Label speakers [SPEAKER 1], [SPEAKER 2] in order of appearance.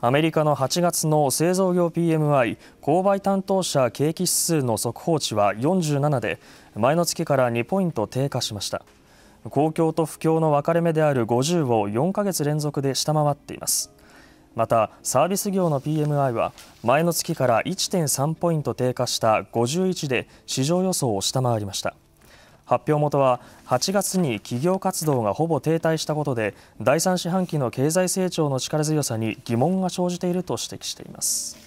[SPEAKER 1] アメリカの8月の製造業 PMI 購買担当者景気指数の速報値は47で前の月から2ポイント低下しました公共と不況の分かれ目である50を4ヶ月連続で下回っていますまたサービス業の PMI は前の月から1.3ポイント低下した51で市場予想を下回りました発表元は8月に企業活動がほぼ停滞したことで第3四半期の経済成長の力強さに疑問が生じていると指摘しています。